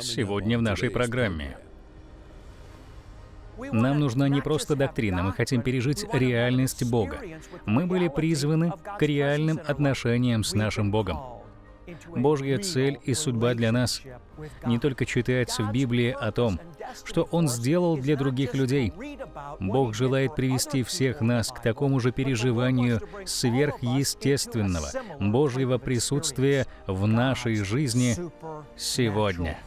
Сегодня в нашей программе. Нам нужна не просто доктрина, мы хотим пережить реальность Бога. Мы были призваны к реальным отношениям с нашим Богом. Божья цель и судьба для нас не только читается в Библии о том, что Он сделал для других людей. Бог желает привести всех нас к такому же переживанию сверхъестественного Божьего присутствия в нашей жизни сегодня.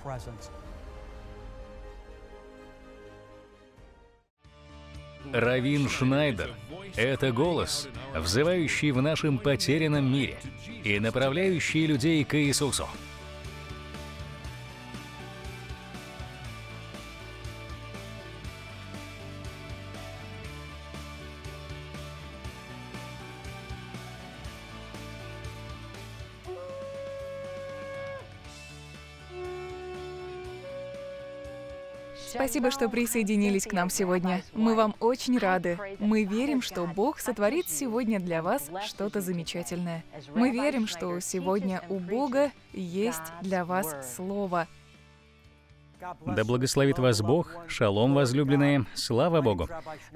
Равин Шнайдер – это голос, взывающий в нашем потерянном мире и направляющий людей к Иисусу. Спасибо, что присоединились к нам сегодня. Мы вам очень рады. Мы верим, что Бог сотворит сегодня для вас что-то замечательное. Мы верим, что сегодня у Бога есть для вас Слово, да благословит вас Бог. Шалом, возлюбленные. Слава Богу.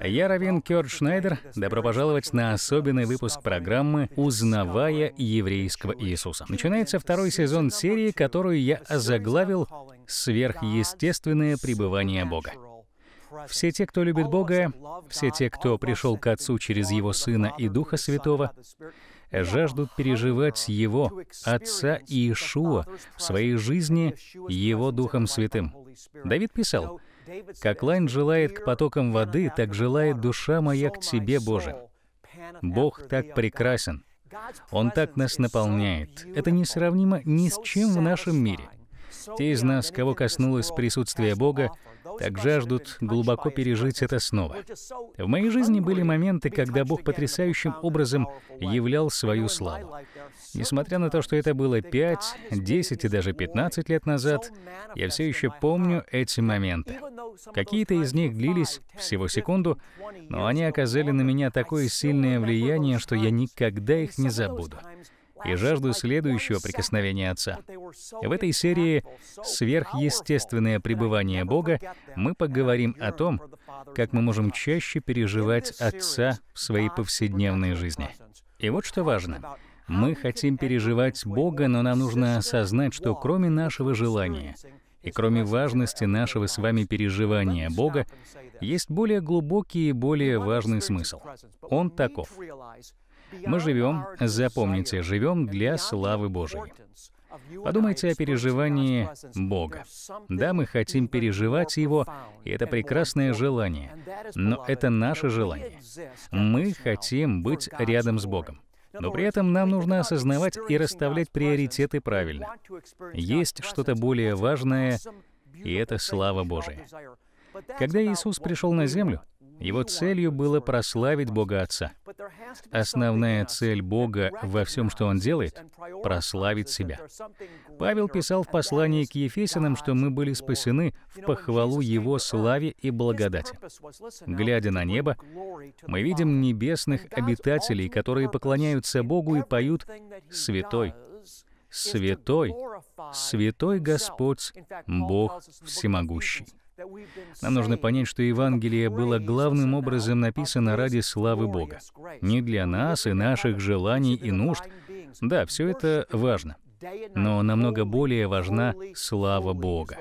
Я Равин Кёрт Шнайдер. Добро пожаловать на особенный выпуск программы «Узнавая еврейского Иисуса». Начинается второй сезон серии, которую я озаглавил «Сверхъестественное пребывание Бога». Все те, кто любит Бога, все те, кто пришел к Отцу через Его Сына и Духа Святого, жаждут переживать Его, Отца Иешуа, в своей жизни Его Духом Святым. Давид писал, «Как лань желает к потокам воды, так желает душа моя к Тебе, Боже». Бог так прекрасен. Он так нас наполняет. Это несравнимо ни с чем в нашем мире. Те из нас, кого коснулось присутствие Бога, так жаждут глубоко пережить это снова. В моей жизни были моменты, когда Бог потрясающим образом являл свою славу. Несмотря на то, что это было 5, 10 и даже 15 лет назад, я все еще помню эти моменты. Какие-то из них длились всего секунду, но они оказали на меня такое сильное влияние, что я никогда их не забуду и жажду следующего прикосновения Отца. В этой серии «Сверхъестественное пребывание Бога» мы поговорим о том, как мы можем чаще переживать Отца в своей повседневной жизни. И вот что важно. Мы хотим переживать Бога, но нам нужно осознать, что кроме нашего желания и кроме важности нашего с вами переживания Бога, есть более глубокий и более важный смысл. Он таков. Мы живем, запомните, живем для славы Божией. Подумайте о переживании Бога. Да, мы хотим переживать Его, и это прекрасное желание, но это наше желание. Мы хотим быть рядом с Богом. Но при этом нам нужно осознавать и расставлять приоритеты правильно. Есть что-то более важное, и это слава Божия. Когда Иисус пришел на землю, его целью было прославить Бога Отца. Основная цель Бога во всем, что Он делает — прославить Себя. Павел писал в послании к Ефесянам, что мы были спасены в похвалу Его славе и благодати. Глядя на небо, мы видим небесных обитателей, которые поклоняются Богу и поют «Святой, святой, святой Господь, Бог всемогущий». Нам нужно понять, что Евангелие было главным образом написано ради славы Бога. Не для нас и наших желаний и нужд. Да, все это важно. Но намного более важна слава Бога.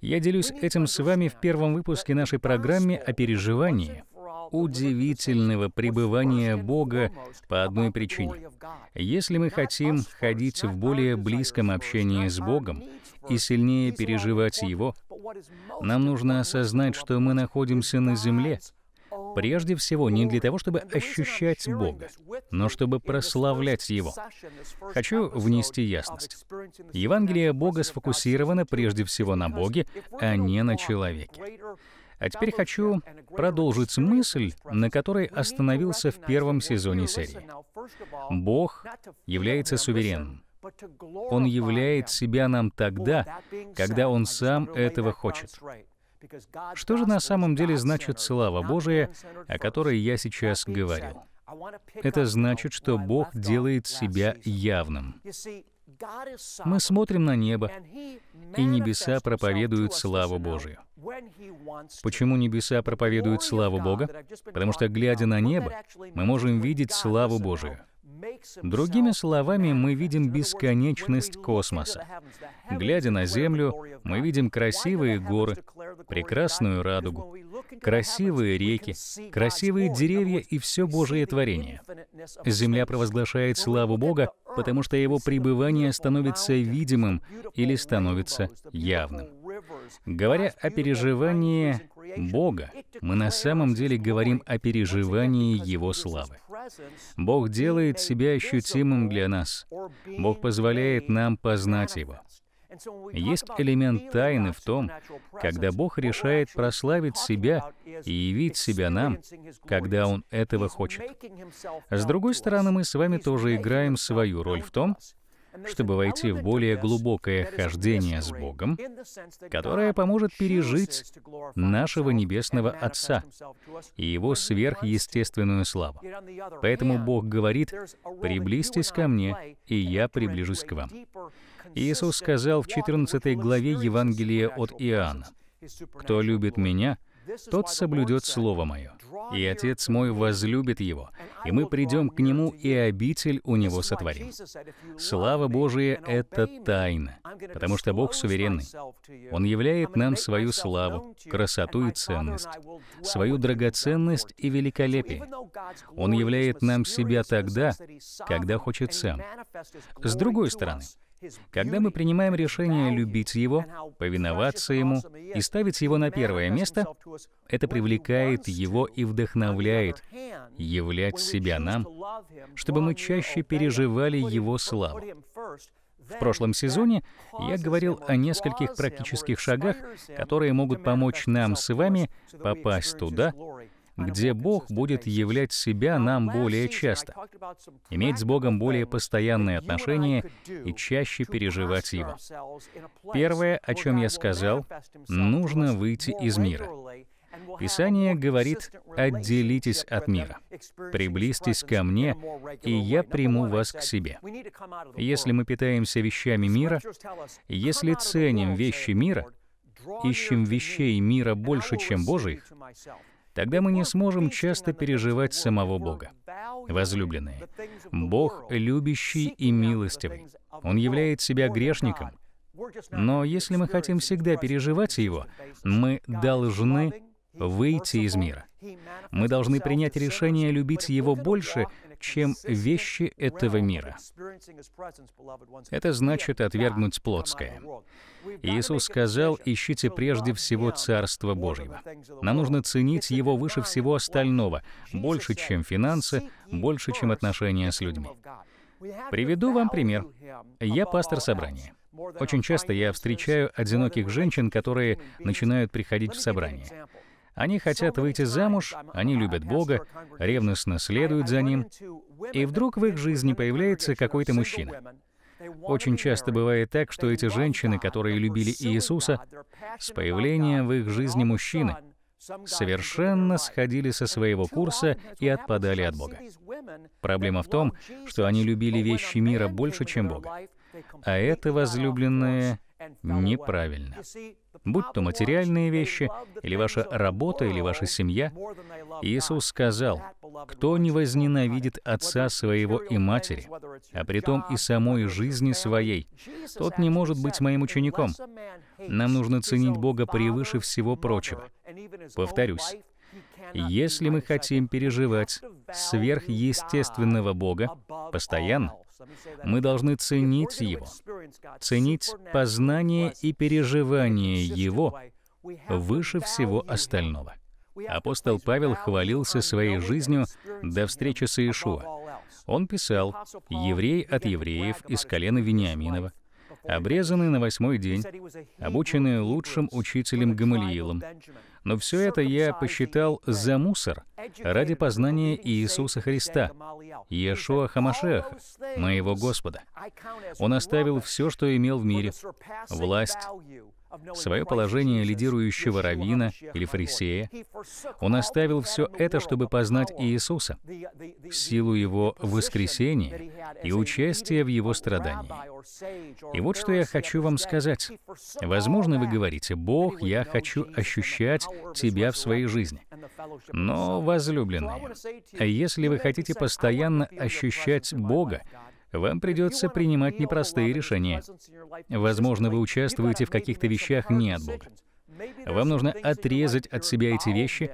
Я делюсь этим с вами в первом выпуске нашей программы о переживании удивительного пребывания Бога по одной причине. Если мы хотим ходить в более близком общении с Богом, и сильнее переживать его, нам нужно осознать, что мы находимся на земле, прежде всего не для того, чтобы ощущать Бога, но чтобы прославлять Его. Хочу внести ясность. Евангелие Бога сфокусировано прежде всего на Боге, а не на человеке. А теперь хочу продолжить мысль, на которой остановился в первом сезоне серии. Бог является суверенным. Он являет себя нам тогда, когда Он сам этого хочет. Что же на самом деле значит слава Божия, о которой я сейчас говорил? Это значит, что Бог делает себя явным. Мы смотрим на небо, и небеса проповедуют славу Божию. Почему небеса проповедуют славу Бога? Потому что, глядя на небо, мы можем видеть славу Божию. Другими словами, мы видим бесконечность космоса. Глядя на Землю, мы видим красивые горы, прекрасную радугу, красивые реки, красивые деревья и все Божие творение. Земля провозглашает славу Бога, потому что его пребывание становится видимым или становится явным. Говоря о переживании Бога, мы на самом деле говорим о переживании Его славы. Бог делает себя ощутимым для нас. Бог позволяет нам познать Его. Есть элемент тайны в том, когда Бог решает прославить себя и явить себя нам, когда Он этого хочет. С другой стороны, мы с вами тоже играем свою роль в том, чтобы войти в более глубокое хождение с Богом, которое поможет пережить нашего Небесного Отца и Его сверхъестественную славу. Поэтому Бог говорит, «Приблизьтесь ко мне, и я приближусь к вам». Иисус сказал в 14 главе Евангелия от Иоанна, «Кто любит Меня, — тот соблюдет Слово Мое, и Отец Мой возлюбит его, и мы придем к Нему, и обитель у Него сотворим». Слава Божия — это тайна, потому что Бог суверенный. Он являет нам свою славу, красоту и ценность, свою драгоценность и великолепие. Он являет нам себя тогда, когда хочет сам. С другой стороны, когда мы принимаем решение любить Его, повиноваться Ему и ставить Его на первое место, это привлекает Его и вдохновляет являть себя нам, чтобы мы чаще переживали Его славу. В прошлом сезоне я говорил о нескольких практических шагах, которые могут помочь нам с вами попасть туда, где Бог будет являть себя нам более часто, иметь с Богом более постоянные отношения и чаще переживать Его. Первое, о чем я сказал, нужно выйти из мира. Писание говорит, отделитесь от мира, приблизьтесь ко мне, и я приму вас к себе. Если мы питаемся вещами мира, если ценим вещи мира, ищем вещей мира больше, чем Божьих, Тогда мы не сможем часто переживать самого Бога. Возлюбленные, Бог любящий и милостивый. Он являет себя грешником. Но если мы хотим всегда переживать Его, мы должны выйти из мира. Мы должны принять решение любить Его больше, чем вещи этого мира. Это значит отвергнуть плотское. Иисус сказал, ищите прежде всего Царство Божьего. Нам нужно ценить Его выше всего остального, больше, чем финансы, больше, чем отношения с людьми. Приведу вам пример. Я пастор собрания. Очень часто я встречаю одиноких женщин, которые начинают приходить в собрание. Они хотят выйти замуж, они любят Бога, ревностно следуют за Ним, и вдруг в их жизни появляется какой-то мужчина. Очень часто бывает так, что эти женщины, которые любили Иисуса, с появлением в их жизни мужчины, совершенно сходили со своего курса и отпадали от Бога. Проблема в том, что они любили вещи мира больше, чем Бога. А это, возлюбленные, неправильно будь то материальные вещи, или ваша работа, или ваша семья. Иисус сказал, «Кто не возненавидит отца своего и матери, а притом и самой жизни своей, тот не может быть моим учеником». Нам нужно ценить Бога превыше всего прочего. Повторюсь, если мы хотим переживать сверхъестественного Бога постоянно, мы должны ценить Его, ценить познание и переживание Его выше всего остального. Апостол Павел хвалился своей жизнью до встречи с Иешуа. Он писал «Еврей от евреев из колена Вениаминова, обрезанный на восьмой день, обученный лучшим учителем Гамалиилом, но все это я посчитал за мусор ради познания Иисуса Христа, Иешуа Хамашеха, моего Господа. Он оставил все, что имел в мире, власть, свое положение лидирующего равина или фарисея, он оставил все это, чтобы познать Иисуса, силу его воскресения и участие в его страдании. И вот что я хочу вам сказать. Возможно, вы говорите, «Бог, я хочу ощущать Тебя в своей жизни». Но, возлюбленные, если вы хотите постоянно ощущать Бога, вам придется принимать непростые решения. Возможно, вы участвуете в каких-то вещах не от Бога. Вам нужно отрезать от себя эти вещи,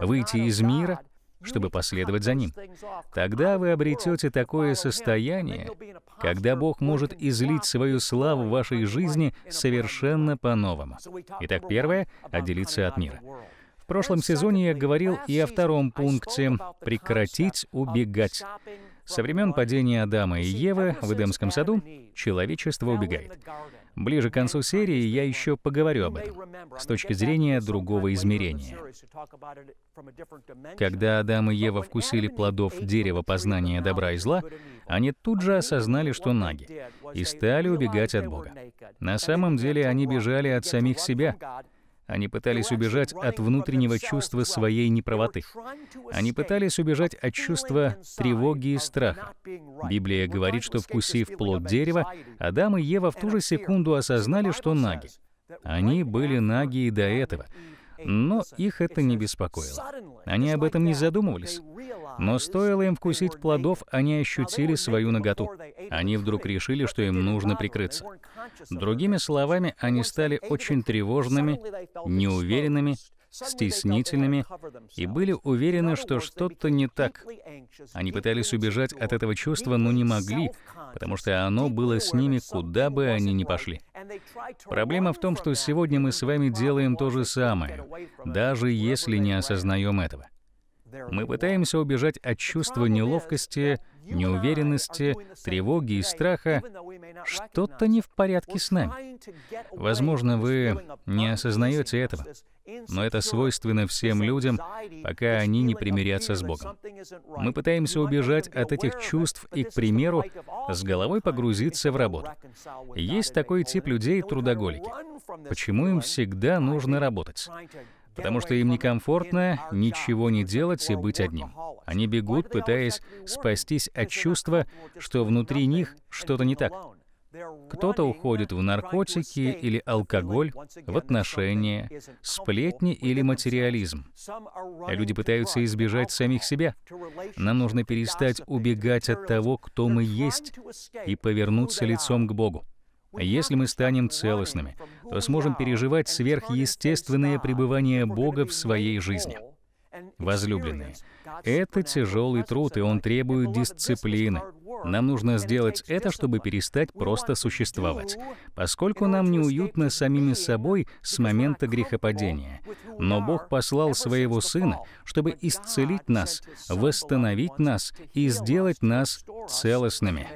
выйти из мира, чтобы последовать за Ним. Тогда вы обретете такое состояние, когда Бог может излить свою славу в вашей жизни совершенно по-новому. Итак, первое — отделиться от мира. В прошлом сезоне я говорил и о втором пункте — прекратить убегать. Со времен падения Адама и Евы в Эдемском саду человечество убегает. Ближе к концу серии я еще поговорю об этом с точки зрения другого измерения. Когда Адам и Ева вкусили плодов дерева познания добра и зла, они тут же осознали, что наги, и стали убегать от Бога. На самом деле они бежали от самих себя. Они пытались убежать от внутреннего чувства своей неправоты. Они пытались убежать от чувства тревоги и страха. Библия говорит, что вкусив плод дерева, Адам и Ева в ту же секунду осознали, что наги. Они были наги и до этого, но их это не беспокоило. Они об этом не задумывались. Но стоило им вкусить плодов, они ощутили свою наготу. Они вдруг решили, что им нужно прикрыться. Другими словами, они стали очень тревожными, неуверенными стеснительными и были уверены, что что-то не так. Они пытались убежать от этого чувства, но не могли, потому что оно было с ними, куда бы они ни пошли. Проблема в том, что сегодня мы с вами делаем то же самое, даже если не осознаем этого. Мы пытаемся убежать от чувства неловкости, неуверенности, тревоги и страха, что-то не в порядке с нами. Возможно, вы не осознаете этого, но это свойственно всем людям, пока они не примирятся с Богом. Мы пытаемся убежать от этих чувств и, к примеру, с головой погрузиться в работу. Есть такой тип людей — трудоголики. Почему им всегда нужно работать? потому что им некомфортно ничего не делать и быть одним. Они бегут, пытаясь спастись от чувства, что внутри них что-то не так. Кто-то уходит в наркотики или алкоголь, в отношения, сплетни или материализм. Люди пытаются избежать самих себя. Нам нужно перестать убегать от того, кто мы есть, и повернуться лицом к Богу. Если мы станем целостными, то сможем переживать сверхъестественное пребывание Бога в своей жизни. Возлюбленные, это тяжелый труд, и он требует дисциплины. Нам нужно сделать это, чтобы перестать просто существовать, поскольку нам неуютно самими собой с момента грехопадения. Но Бог послал Своего Сына, чтобы исцелить нас, восстановить нас и сделать нас целостными.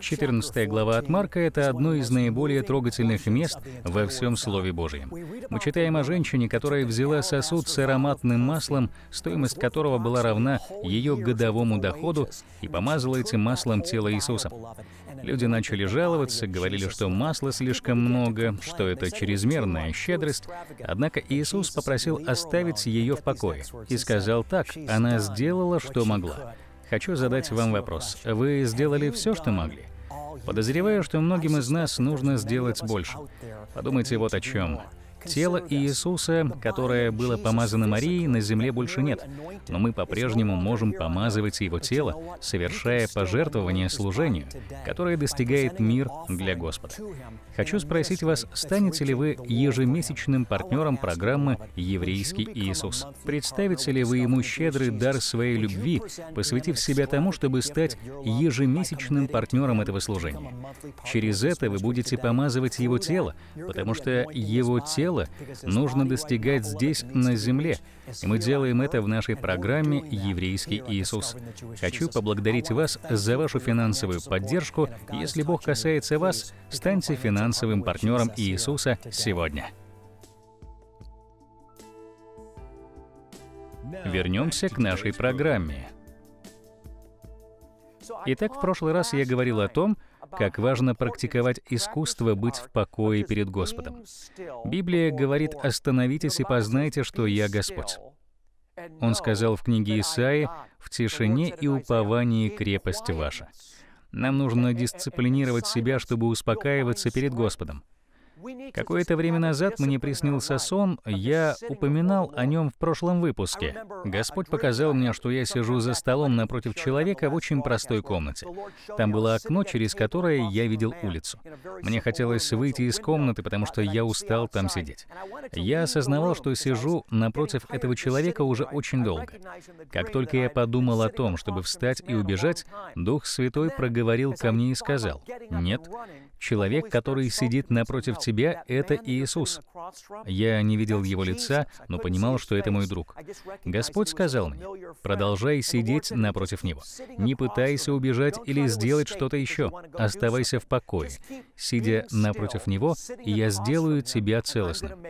14 глава от Марка — это одно из наиболее трогательных мест во всем Слове Божьем. Мы читаем о женщине, которая взяла сосуд с ароматным маслом, стоимость которого была равна ее годовому доходу, и помазала этим маслом тело Иисуса. Люди начали жаловаться, говорили, что масла слишком много, что это чрезмерная щедрость. Однако Иисус попросил оставить ее в покое и сказал так, «Она сделала, что могла». Хочу задать вам вопрос. Вы сделали все, что могли? Подозреваю, что многим из нас нужно сделать больше. Подумайте вот о чем. Тело Иисуса, которое было помазано Марией, на земле больше нет, но мы по-прежнему можем помазывать его тело, совершая пожертвование служению, которое достигает мир для Господа. Хочу спросить вас, станете ли вы ежемесячным партнером программы «Еврейский Иисус»? Представите ли вы ему щедрый дар своей любви, посвятив себя тому, чтобы стать ежемесячным партнером этого служения? Через это вы будете помазывать его тело, потому что его тело нужно достигать здесь, на земле. И мы делаем это в нашей программе «Еврейский Иисус». Хочу поблагодарить вас за вашу финансовую поддержку. Если Бог касается вас, станьте финансовым финансовым партнером Иисуса сегодня. Вернемся к нашей программе. Итак, в прошлый раз я говорил о том, как важно практиковать искусство быть в покое перед Господом. Библия говорит «Остановитесь и познайте, что я Господь». Он сказал в книге Исаии: «В тишине и уповании крепость ваша». Нам нужно дисциплинировать себя, чтобы успокаиваться перед Господом. Какое-то время назад мне приснился сон, я упоминал о нем в прошлом выпуске. Господь показал мне, что я сижу за столом напротив человека в очень простой комнате. Там было окно, через которое я видел улицу. Мне хотелось выйти из комнаты, потому что я устал там сидеть. Я осознавал, что сижу напротив этого человека уже очень долго. Как только я подумал о том, чтобы встать и убежать, Дух Святой проговорил ко мне и сказал, «Нет, Человек, который сидит напротив тебя, это Иисус. Я не видел его лица, но понимал, что это мой друг. Господь сказал мне, продолжай сидеть напротив него. Не пытайся убежать или сделать что-то еще. Оставайся в покое. Сидя напротив него, я сделаю тебя целостным.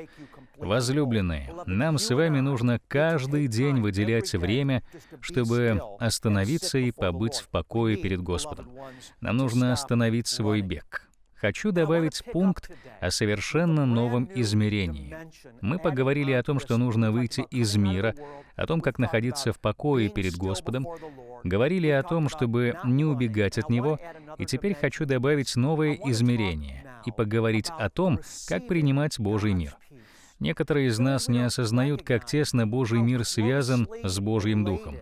Возлюбленные, нам с вами нужно каждый день выделять время, чтобы остановиться и побыть в покое перед Господом. Нам нужно остановить свой бег. Хочу добавить пункт о совершенно новом измерении. Мы поговорили о том, что нужно выйти из мира, о том, как находиться в покое перед Господом, говорили о том, чтобы не убегать от Него, и теперь хочу добавить новое измерение и поговорить о том, как принимать Божий мир. Некоторые из нас не осознают, как тесно Божий мир связан с Божьим Духом.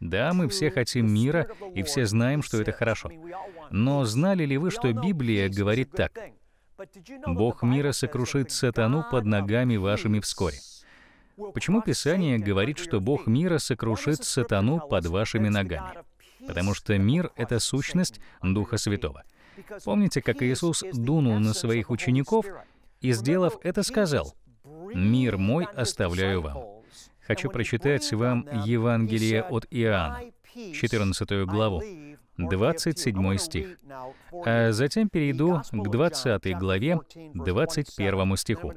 Да, мы все хотим мира, и все знаем, что это хорошо. Но знали ли вы, что Библия говорит так? «Бог мира сокрушит сатану под ногами вашими вскоре». Почему Писание говорит, что Бог мира сокрушит сатану под вашими ногами? Потому что мир — это сущность Духа Святого. Помните, как Иисус дунул на своих учеников и, сделав это, сказал, «Мир мой оставляю вам» хочу прочитать вам Евангелие от Иоанна, 14 главу, 27 стих. А затем перейду к 20 главе, 21 стиху.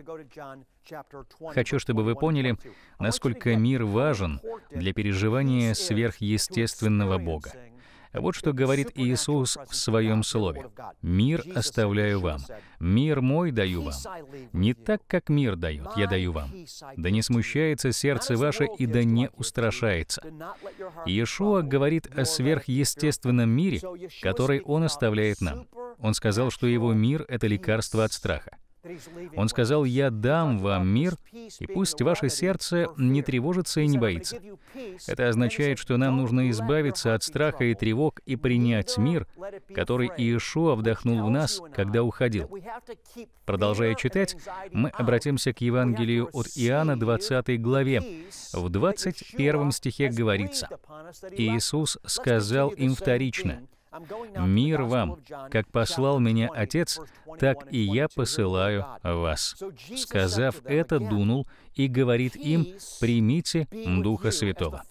Хочу, чтобы вы поняли, насколько мир важен для переживания сверхъестественного Бога. Вот что говорит Иисус в Своем Слове. «Мир оставляю вам, мир мой даю вам. Не так, как мир дает, я даю вам. Да не смущается сердце ваше и да не устрашается». Иешуа говорит о сверхъестественном мире, который Он оставляет нам. Он сказал, что Его мир — это лекарство от страха. Он сказал, «Я дам вам мир, и пусть ваше сердце не тревожится и не боится». Это означает, что нам нужно избавиться от страха и тревог и принять мир, который Иешуа вдохнул в нас, когда уходил. Продолжая читать, мы обратимся к Евангелию от Иоанна, 20 главе. В 21 стихе говорится, «Иисус сказал им вторично, «Мир вам! Как послал меня Отец, так и я посылаю вас». Сказав это, дунул и говорит им, «Примите Духа Святого».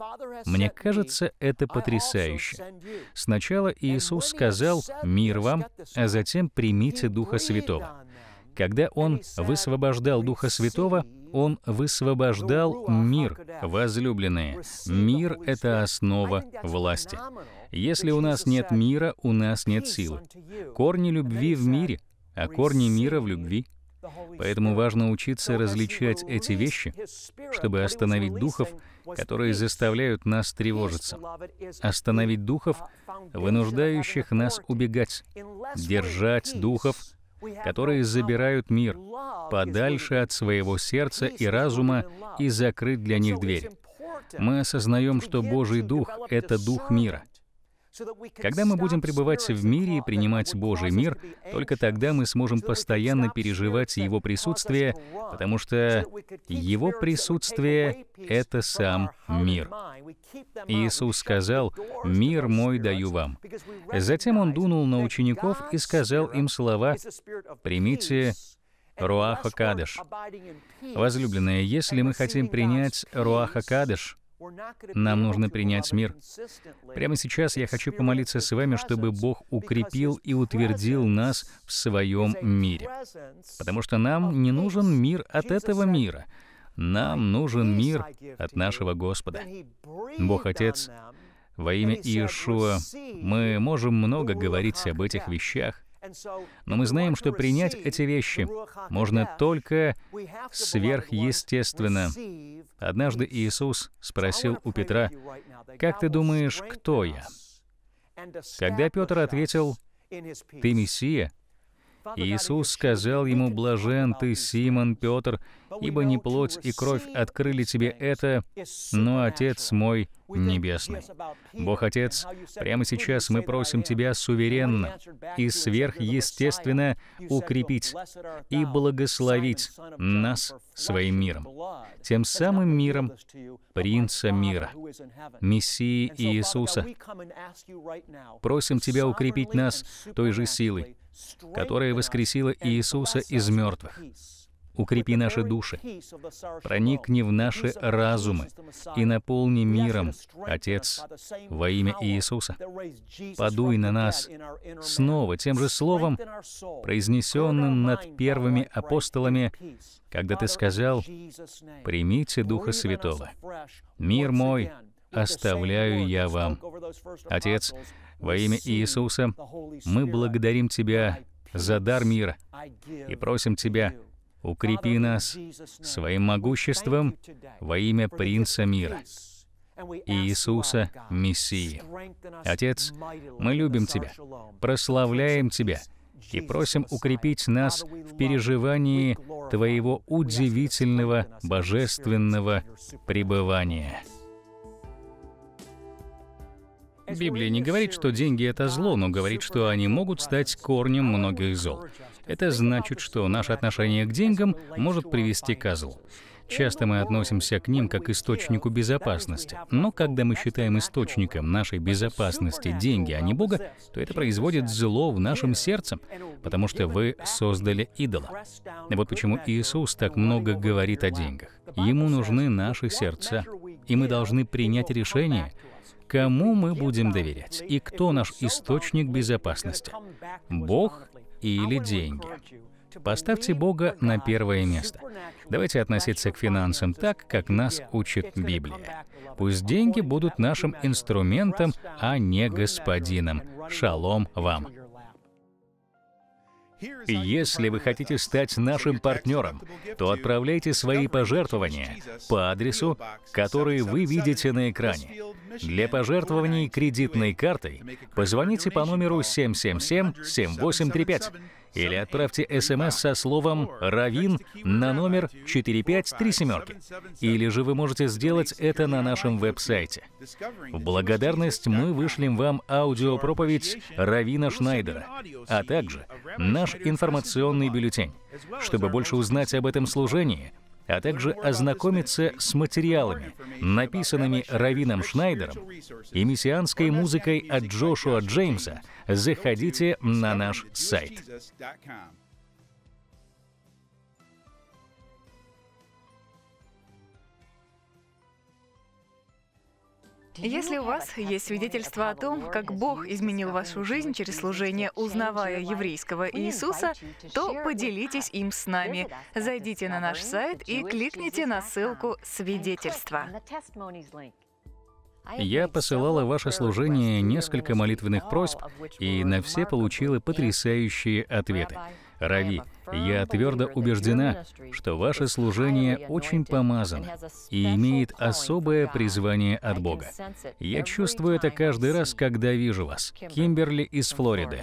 Мне кажется, это потрясающе. Сначала Иисус сказал «Мир вам», а затем «Примите Духа Святого». Когда Он высвобождал Духа Святого, он высвобождал мир, возлюбленные. Мир — это основа власти. Если у нас нет мира, у нас нет силы. Корни любви в мире, а корни мира в любви. Поэтому важно учиться различать эти вещи, чтобы остановить духов, которые заставляют нас тревожиться, остановить духов, вынуждающих нас убегать, держать духов, которые забирают мир подальше от своего сердца и разума и закрыть для них дверь. Мы осознаем, что Божий Дух — это Дух мира. Когда мы будем пребывать в мире и принимать Божий мир, только тогда мы сможем постоянно переживать Его присутствие, потому что Его присутствие — это сам мир. Иисус сказал, «Мир мой даю вам». Затем Он дунул на учеников и сказал им слова, «Примите Руаха Кадыш». Возлюбленные, если мы хотим принять Руаха Кадыш, нам нужно принять мир. Прямо сейчас я хочу помолиться с вами, чтобы Бог укрепил и утвердил нас в своем мире. Потому что нам не нужен мир от этого мира. Нам нужен мир от нашего Господа. Бог Отец, во имя Иешуа, мы можем много говорить об этих вещах, но мы знаем, что принять эти вещи можно только сверхъестественно. Однажды Иисус спросил у Петра, «Как ты думаешь, кто я?» Когда Петр ответил, «Ты Мессия», Иисус сказал ему, «Блажен ты, Симон, Петр, ибо не плоть и кровь открыли тебе это, но Отец мой Небесный». Бог Отец, прямо сейчас мы просим Тебя суверенно и сверхъестественно укрепить и благословить нас своим миром, тем самым миром Принца мира, Мессии Иисуса. Просим Тебя укрепить нас той же силой, которая воскресила Иисуса из мертвых. Укрепи наши души, проникни в наши разумы и наполни миром, Отец, во имя Иисуса. Подуй на нас снова тем же словом, произнесенным над первыми апостолами, когда Ты сказал, «Примите Духа Святого». «Мир мой оставляю я вам. Отец, во имя Иисуса, мы благодарим Тебя за дар мира и просим Тебя, укрепи нас своим могуществом во имя Принца мира. Иисуса Мессии. Отец, мы любим Тебя, прославляем Тебя и просим укрепить нас в переживании Твоего удивительного божественного пребывания. Библия не говорит, что деньги — это зло, но говорит, что они могут стать корнем многих зол. Это значит, что наше отношение к деньгам может привести к злу. Часто мы относимся к ним как к источнику безопасности. Но когда мы считаем источником нашей безопасности деньги, а не Бога, то это производит зло в нашем сердце, потому что вы создали идола. вот почему Иисус так много говорит о деньгах. Ему нужны наши сердца, и мы должны принять решение — Кому мы будем доверять? И кто наш источник безопасности? Бог или деньги? Поставьте Бога на первое место. Давайте относиться к финансам так, как нас учит Библия. Пусть деньги будут нашим инструментом, а не господином. Шалом вам! Если вы хотите стать нашим партнером, то отправляйте свои пожертвования по адресу, который вы видите на экране. Для пожертвований кредитной картой позвоните по номеру 777-7835 или отправьте смс со словом «Равин» на номер 45377. Или же вы можете сделать это на нашем веб-сайте. В благодарность мы вышлем вам аудиопроповедь Равина Шнайдера, а также наш информационный бюллетень. Чтобы больше узнать об этом служении, а также ознакомиться с материалами, написанными Равином Шнайдером и мессианской музыкой от Джошуа Джеймса, заходите на наш сайт. Если у вас есть свидетельство о том, как Бог изменил вашу жизнь через служение, узнавая еврейского Иисуса, то поделитесь им с нами. Зайдите на наш сайт и кликните на ссылку «Свидетельство». Я посылала ваше служение несколько молитвенных просьб и на все получила потрясающие ответы. Рави, я твердо убеждена, что ваше служение очень помазано и имеет особое призвание от Бога. Я чувствую это каждый раз, когда вижу вас. Кимберли из Флориды.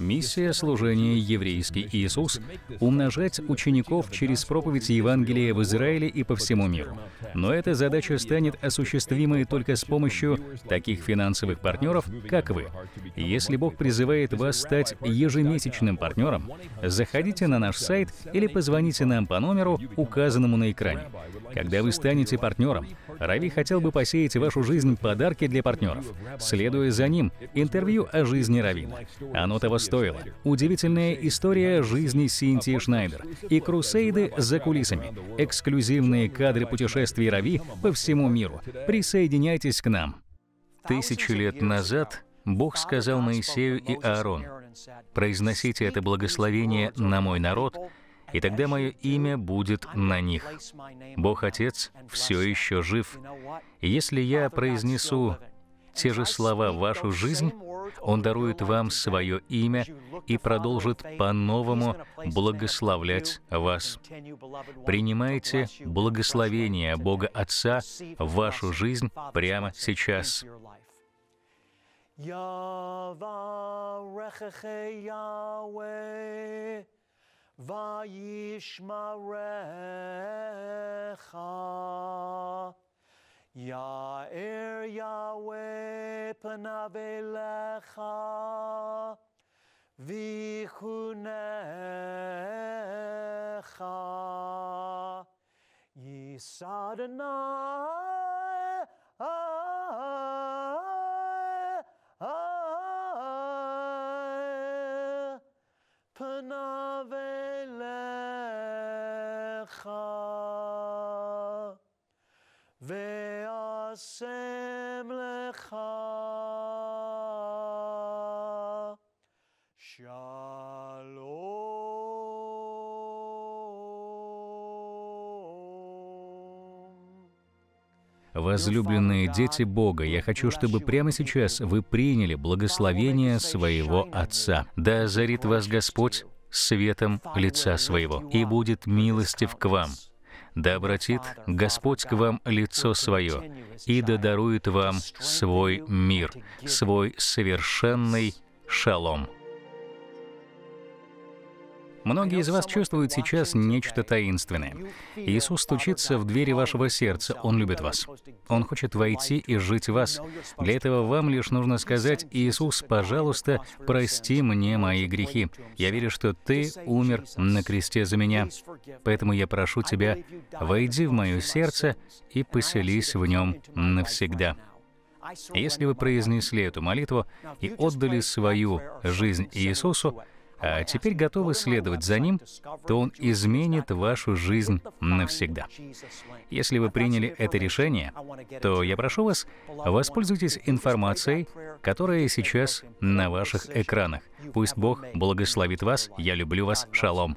Миссия служения «Еврейский Иисус» — умножать учеников через проповедь Евангелия в Израиле и по всему миру. Но эта задача станет осуществимой только с помощью таких финансовых партнеров, как вы. Если Бог призывает вас стать ежемесячным партнером, заходите на наш сайт или позвоните нам по номеру, указанному на экране. Когда вы станете партнером, Рави хотел бы посеять в вашу жизнь подарки для партнеров. Следуя за ним, интервью о жизни Равина. Оно того стоило. Удивительная история жизни Синтии Шнайдер и крусейды за кулисами. Эксклюзивные кадры путешествий Рави по всему миру. Присоединяйтесь к нам. Тысячу лет назад Бог сказал Моисею и Аарону, «Произносите это благословение на мой народ, и тогда мое имя будет на них. Бог Отец все еще жив. И если я произнесу те же слова в вашу жизнь, Он дарует вам свое имя и продолжит по-новому благословлять вас. Принимайте благословение Бога Отца в вашу жизнь прямо сейчас. Yavarecheche Yahweh Vayishmarecha. Ya'er Yahweh panav elecha. Vichunecha. Yisadonai. возлюбленные дети Бога, я хочу, чтобы прямо сейчас вы приняли благословение своего Отца. Да озарит вас Господь светом лица своего, и будет милостив к вам. Да обратит Господь к вам лицо свое, и да дарует вам свой мир, свой совершенный шалом. Многие из вас чувствуют сейчас нечто таинственное. Иисус стучится в двери вашего сердца, Он любит вас. Он хочет войти и жить в вас. Для этого вам лишь нужно сказать, «Иисус, пожалуйста, прости мне мои грехи. Я верю, что Ты умер на кресте за меня. Поэтому я прошу Тебя, войди в мое сердце и поселись в нем навсегда». Если вы произнесли эту молитву и отдали свою жизнь Иисусу, а теперь готовы следовать за Ним, то Он изменит вашу жизнь навсегда. Если вы приняли это решение, то я прошу вас, воспользуйтесь информацией, которая сейчас на ваших экранах. Пусть Бог благословит вас. Я люблю вас. Шалом.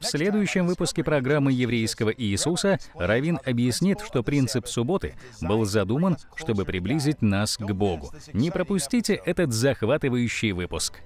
В следующем выпуске программы «Еврейского Иисуса» Равин объяснит, что принцип субботы был задуман, чтобы приблизить нас к Богу. Не пропустите этот захватывающий выпуск.